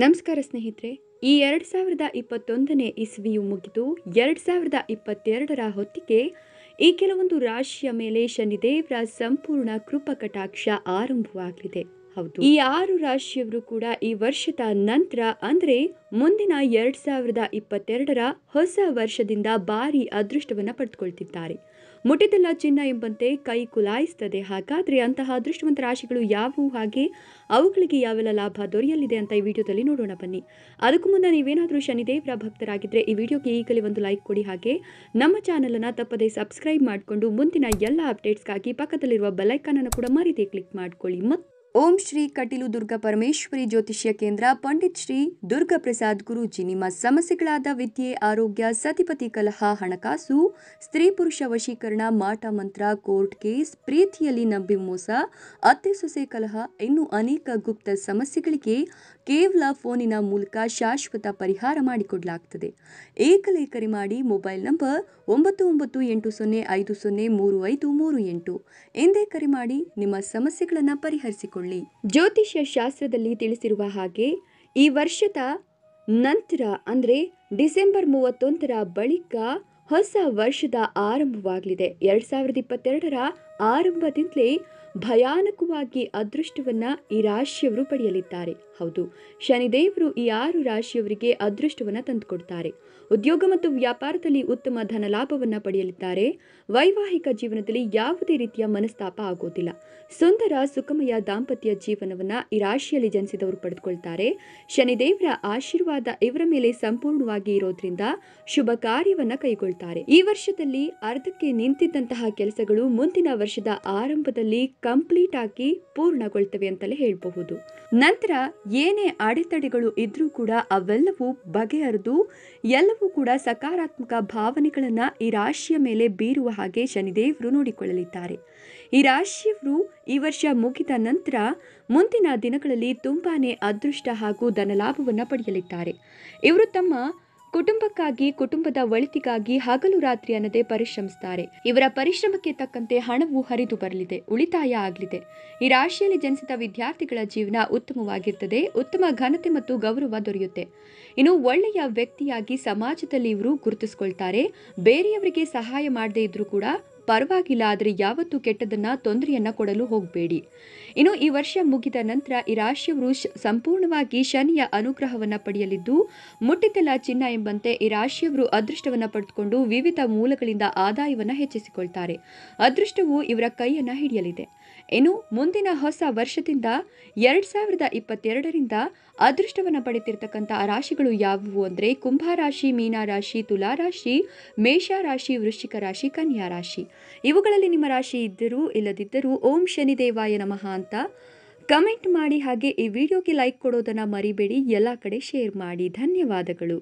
ನಮಸ್ಕಾರ ಸ್ನೇಹಿತರೆ ಈ ಎರಡು ಸಾವಿರದ ಇಪ್ಪತ್ತೊಂದನೇ ಇಸ್ವಿಯು ಮುಗಿದು ಎರಡು ಸಾವಿರದ ಇಪ್ಪತ್ತೆರಡರ ಹೊತ್ತಿಗೆ ಈ ಕೆಲವೊಂದು ರಾಶಿಯ ಮೇಲೆ ಶನಿದೇವರ ಸಂಪೂರ್ಣ ಕೃಪಕಟಾಕ್ಷ ಆರಂಭವಾಗಲಿದೆ ಹೌದು ಈ ಆರು ರಾಶಿಯವರು ಕೂಡ ಈ ವರ್ಷದ ನಂತರ ಅಂದರೆ ಮುಂದಿನ ಎರಡ್ ಸಾವಿರದ ಇಪ್ಪತ್ತೆರಡರ ಹೊಸ ವರ್ಷದಿಂದ ಭಾರಿ ಅದೃಷ್ಟವನ್ನು ಪಡೆದುಕೊಳ್ತಿದ್ದಾರೆ ಮುಟ್ಟಿದೆಲ್ಲ ಚಿನ್ನ ಎಂಬಂತೆ ಕೈ ಕುಲಾಯಿಸ್ತದೆ ಹಾಗಾದರೆ ಅಂತಹ ಅದೃಷ್ಟವಂತ ರಾಶಿಗಳು ಯಾವುವು ಹಾಗೆ ಅವುಗಳಿಗೆ ಯಾವೆಲ್ಲ ಲಾಭ ದೊರೆಯಲಿದೆ ಅಂತ ಈ ವಿಡಿಯೋದಲ್ಲಿ ನೋಡೋಣ ಬನ್ನಿ ಅದಕ್ಕೂ ಮುನ್ನ ನೀವೇನಾದರೂ ಶನಿದೇವರ ಭಕ್ತರಾಗಿದ್ದರೆ ಈ ವಿಡಿಯೋಗೆ ಈಗಲೇ ಒಂದು ಲೈಕ್ ಕೊಡಿ ಹಾಗೆ ನಮ್ಮ ಚಾನಲನ್ನು ತಪ್ಪದೇ ಸಬ್ಸ್ಕ್ರೈಬ್ ಮಾಡಿಕೊಂಡು ಮುಂದಿನ ಎಲ್ಲ ಅಪ್ಡೇಟ್ಸ್ಗಾಗಿ ಪಕ್ಕದಲ್ಲಿರುವ ಅನ್ನು ಕೂಡ ಮರೀದೆ ಕ್ಲಿಕ್ ಮಾಡಿಕೊಳ್ಳಿ ಮತ್ತು ಓಂ ಶ್ರೀ ಕಟೀಲು ದುರ್ಗಾ ಪರಮೇಶ್ವರಿ ಜ್ಯೋತಿಷ್ಯ ಕೇಂದ್ರ ಪಂಡಿತ್ ಶ್ರೀ ದುರ್ಗಾ ಪ್ರಸಾದ್ ಗುರುಜಿ ನಿಮ್ಮ ಸಮಸ್ಯೆಗಳಾದ ವಿದ್ಯೆ ಆರೋಗ್ಯ ಸತಿಪತಿ ಕಲಹ ಹಣಕಾಸು ಸ್ತ್ರೀ ಪುರುಷ ವಶೀಕರಣ ಮಾಟ ಮಂತ್ರ ಕೋರ್ಟ್ ಕೇಸ್ ಪ್ರೀತಿಯಲ್ಲಿ ನಂಬಿ ಮೋಸ ಅತ್ತೆ ಸೊಸೆ ಕಲಹ ಇನ್ನೂ ಅನೇಕ ಗುಪ್ತ ಸಮಸ್ಯೆಗಳಿಗೆ ಕೇವಲ ಫೋನಿನ ಮೂಲಕ ಶಾಶ್ವತ ಪರಿಹಾರ ಮಾಡಿಕೊಡಲಾಗ್ತದೆ ಏಕಲೇಖರಿ ಮಾಡಿ ಮೊಬೈಲ್ ನಂಬರ್ ಒಂಬತ್ತು ಒಂಬತ್ತು ಎಂಟು ಸೊನ್ನೆ ಐದು ಸೊನ್ನೆ ಮೂರು ಐದು ಮೂರು ಎಂಟು ಎಂದೇ ಕರೆ ಮಾಡಿ ನಿಮ್ಮ ಸಮಸ್ಯೆಗಳನ್ನು ಪರಿಹರಿಸಿಕೊಳ್ಳಿ ಜ್ಯೋತಿಷ್ಯ ಶಾಸ್ತ್ರದಲ್ಲಿ ತಿಳಿಸಿರುವ ಹಾಗೆ ಈ ವರ್ಷದ ನಂತರ ಅಂದರೆ ಡಿಸೆಂಬರ್ ಮೂವತ್ತೊಂದರ ಬಳಿಕ ಹೊಸ ವರ್ಷದ ಆರಂಭವಾಗಲಿದೆ ಎರಡು ಸಾವಿರದ ಇಪ್ಪತ್ತೆರಡರ ಆರಂಭದಿಂದಲೇ ಭಯಾನಕವಾಗಿ ಅದೃಷ್ಟವನ್ನ ಈ ರಾಶಿಯವರು ಪಡೆಯಲಿದ್ದಾರೆ ಹೌದು ಶನಿದೇವರು ಈ ಆರು ರಾಶಿಯವರಿಗೆ ಅದೃಷ್ಟವನ್ನು ತಂದುಕೊಡ್ತಾರೆ ಉದ್ಯೋಗ ಮತ್ತು ವ್ಯಾಪಾರದಲ್ಲಿ ಉತ್ತಮ ಧನ ಲಾಭವನ್ನು ಪಡೆಯಲಿದ್ದಾರೆ ವೈವಾಹಿಕ ಜೀವನದಲ್ಲಿ ಯಾವುದೇ ರೀತಿಯ ಮನಸ್ತಾಪ ಆಗೋದಿಲ್ಲ ಸುಂದರ ಸುಖಮಯ ದಾಂಪತ್ಯ ಜೀವನವನ್ನು ಈ ರಾಶಿಯಲ್ಲಿ ಜನಿಸಿದವರು ಪಡೆದುಕೊಳ್ತಾರೆ ಶನಿದೇವರ ಆಶೀರ್ವಾದ ಇವರ ಮೇಲೆ ಸಂಪೂರ್ಣವಾಗಿ ಇರೋದ್ರಿಂದ ಶುಭ ಕಾರ್ಯವನ್ನು ಕೈಗೊಳ್ತಾರೆ ಈ ವರ್ಷದಲ್ಲಿ ಅರ್ಧಕ್ಕೆ ನಿಂತಿದ್ದಂತಹ ಕೆಲಸಗಳು ಮುಂದಿನ ವರ್ಷ ವರ್ಷದ ಆರಂಭದಲ್ಲಿ ಕಂಪ್ಲೀಟ್ ಆಗಿ ಪೂರ್ಣಗೊಳ್ತವೆ ಅಂತಲೇ ಹೇಳಬಹುದು ನಂತರ ಏನೇ ಅಡೆತಡೆಗಳು ಇದ್ರೂ ಕೂಡ ಅವೆಲ್ಲವೂ ಬಗೆಹರಿದು ಎಲ್ಲವೂ ಕೂಡ ಸಕಾರಾತ್ಮಕ ಭಾವನೆಗಳನ್ನು ಈ ರಾಶಿಯ ಮೇಲೆ ಬೀರುವ ಹಾಗೆ ಶನಿದೇವರು ನೋಡಿಕೊಳ್ಳಲಿದ್ದಾರೆ ಈ ರಾಶಿಯವರು ಈ ವರ್ಷ ಮುಗಿದ ನಂತರ ಮುಂದಿನ ದಿನಗಳಲ್ಲಿ ತುಂಬಾನೇ ಅದೃಷ್ಟ ಹಾಗೂ ಧನಲಾಭವನ್ನು ಪಡೆಯಲಿದ್ದಾರೆ ಇವರು ತಮ್ಮ ಕುಟುಂಬಕ್ಕಾಗಿ ಕುಟುಂಬದ ಒಳಿತಿಗಾಗಿ ಹಗಲು ರಾತ್ರಿ ಅನ್ನದೇ ಪರಿಶ್ರಮಿಸುತ್ತಾರೆ ಇವರ ಪರಿಶ್ರಮಕ್ಕೆ ತಕ್ಕಂತೆ ಹಣವು ಹರಿದು ಬರಲಿದೆ ಉಳಿತಾಯ ಆಗಲಿದೆ ಈ ರಾಶಿಯಲ್ಲಿ ಜನಿಸಿದ ವಿದ್ಯಾರ್ಥಿಗಳ ಜೀವನ ಉತ್ತಮವಾಗಿರ್ತದೆ ಉತ್ತಮ ಘನತೆ ಮತ್ತು ಗೌರವ ದೊರೆಯುತ್ತೆ ಇನ್ನು ಒಳ್ಳೆಯ ವ್ಯಕ್ತಿಯಾಗಿ ಸಮಾಜದಲ್ಲಿ ಇವರು ಗುರುತಿಸಿಕೊಳ್ತಾರೆ ಬೇರೆಯವರಿಗೆ ಸಹಾಯ ಮಾಡದೇ ಇದ್ರೂ ಕೂಡ ಪರವಾಗಿಲ್ಲ ಆದರೆ ಯಾವತ್ತೂ ಕೆಟ್ಟದನ್ನ ತೊಂದರೆಯನ್ನು ಕೊಡಲು ಹೋಗಬೇಡಿ ಇನ್ನು ಈ ವರ್ಷ ಮುಗಿದ ನಂತರ ಈ ರಾಶಿಯವರು ಸಂಪೂರ್ಣವಾಗಿ ಶನಿಯ ಅನುಗ್ರಹವನ್ನು ಪಡೆಯಲಿದ್ದು ಮುಟ್ಟಿತಲ ಚಿನ್ನ ಎಂಬಂತೆ ಈ ರಾಶಿಯವರು ಅದೃಷ್ಟವನ್ನು ಪಡೆದುಕೊಂಡು ವಿವಿಧ ಮೂಲಗಳಿಂದ ಆದಾಯವನ್ನು ಹೆಚ್ಚಿಸಿಕೊಳ್ತಾರೆ ಅದೃಷ್ಟವು ಇವರ ಕೈಯನ್ನು ಹಿಡಿಯಲಿದೆ ಇನ್ನು ಮುಂದಿನ ಹೊಸ ವರ್ಷದಿಂದ ಎರಡು ಸಾವಿರದ ಇಪ್ಪತ್ತೆರಡರಿಂದ ಅದೃಷ್ಟವನ್ನು ಪಡೆತಿರ್ತಕ್ಕಂಥ ರಾಶಿಗಳು ಯಾವುವು ಅಂದರೆ ಕುಂಭರಾಶಿ ಮೀನಾರಾಶಿ ತುಲಾರಾಶಿ ಮೇಷರಾಶಿ ವೃಶ್ಚಿಕ ರಾಶಿ ಕನ್ಯಾ ರಾಶಿ ಇವುಗಳಲ್ಲಿ ನಿಮ್ಮ ರಾಶಿ ಇದ್ದರೂ ಇಲ್ಲದಿದ್ದರೂ ಓಂ ಶನಿದೇವಾಯ ನಮಃ ಅಂತ ಕಮೆಂಟ್ ಮಾಡಿ ಹಾಗೆ ಈ ವಿಡಿಯೋಗೆ ಲೈಕ್ ಕೊಡೋದನ್ನು ಮರಿಬೇಡಿ ಎಲ್ಲ ಕಡೆ ಶೇರ್ ಮಾಡಿ ಧನ್ಯವಾದಗಳು